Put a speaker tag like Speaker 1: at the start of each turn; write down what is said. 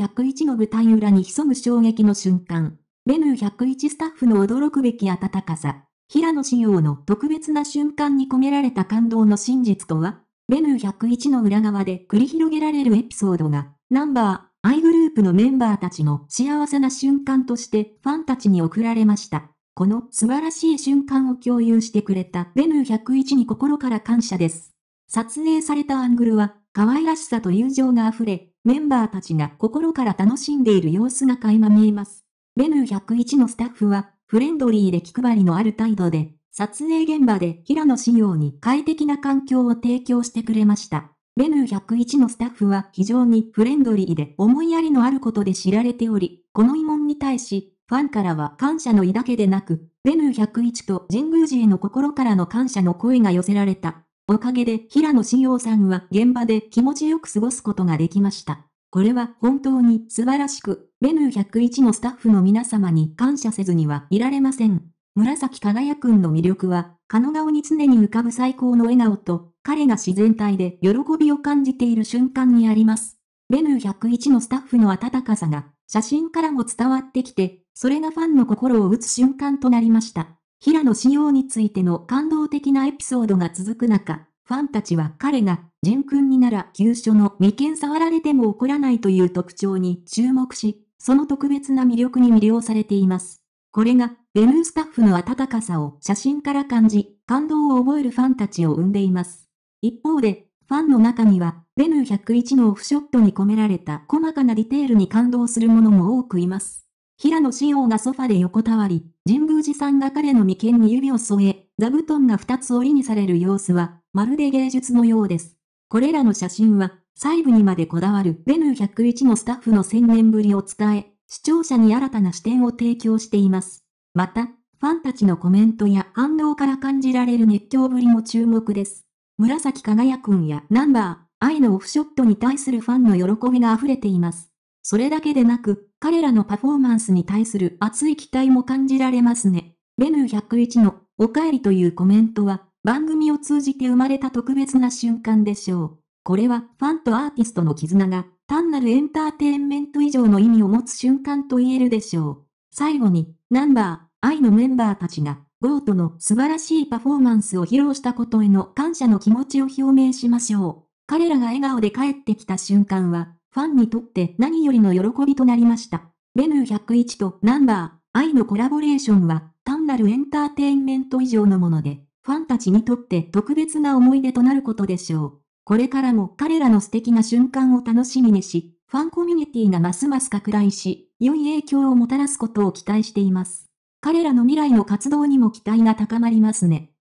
Speaker 1: 101の舞台裏に潜む衝撃の瞬間。ベヌー101スタッフの驚くべき温かさ。平野仕様の特別な瞬間に込められた感動の真実とはベヌー101の裏側で繰り広げられるエピソードが、ナンバー、アイグループのメンバーたちの幸せな瞬間としてファンたちに送られました。この素晴らしい瞬間を共有してくれたベヌー101に心から感謝です。撮影されたアングルは可愛らしさと友情が溢れ、メンバーたちが心から楽しんでいる様子が垣間見えます。ベヌー101のスタッフは、フレンドリーで気配りのある態度で、撮影現場で平野仕様に快適な環境を提供してくれました。ベヌー101のスタッフは非常にフレンドリーで思いやりのあることで知られており、この疑問に対し、ファンからは感謝の意だけでなく、ベヌー101と神宮寺への心からの感謝の声が寄せられた。おかげで平野紫耀さんは現場で気持ちよく過ごすことができました。これは本当に素晴らしく、ベヌー101のスタッフの皆様に感謝せずにはいられません。紫輝くんの魅力は、カの顔に常に浮かぶ最高の笑顔と、彼が自然体で喜びを感じている瞬間にあります。ベヌー101のスタッフの温かさが、写真からも伝わってきて、それがファンの心を打つ瞬間となりました。平野紫耀についての感動的なエピソードが続く中、ファンたちは彼が、淳君になら急所の眉間触られても怒らないという特徴に注目し、その特別な魅力に魅了されています。これが、ベヌースタッフの温かさを写真から感じ、感動を覚えるファンたちを生んでいます。一方で、ファンの中には、ベヌー101のオフショットに込められた細かなディテールに感動する者も多くいます。平野紫耀がソファで横たわり、神宮寺さんが彼の眉間に指を添え、座布団が二つ折りにされる様子は、まるで芸術のようです。これらの写真は、細部にまでこだわるベヌー101のスタッフの千年ぶりを伝え、視聴者に新たな視点を提供しています。また、ファンたちのコメントや反応から感じられる熱狂ぶりも注目です。紫輝くんやナンバー、愛のオフショットに対するファンの喜びが溢れています。それだけでなく、彼らのパフォーマンスに対する熱い期待も感じられますね。ベヌー101の、お帰りというコメントは、番組を通じて生まれた特別な瞬間でしょう。これは、ファンとアーティストの絆が、単なるエンターテインメント以上の意味を持つ瞬間と言えるでしょう。最後に、ナンバー、愛のメンバーたちが、ゴートの素晴らしいパフォーマンスを披露したことへの感謝の気持ちを表明しましょう。彼らが笑顔で帰ってきた瞬間は、ファンにとって何よりの喜びとなりました。ベヌー101とナンバー、愛のコラボレーションは、単なるエンターテインメント以上のもので、ファンたちにとって特別な思い出となることでしょう。これからも彼らの素敵な瞬間を楽しみにし、ファンコミュニティがますます拡大し、良い影響をもたらすことを期待しています。彼らの未来の活動にも期待が高まりますね。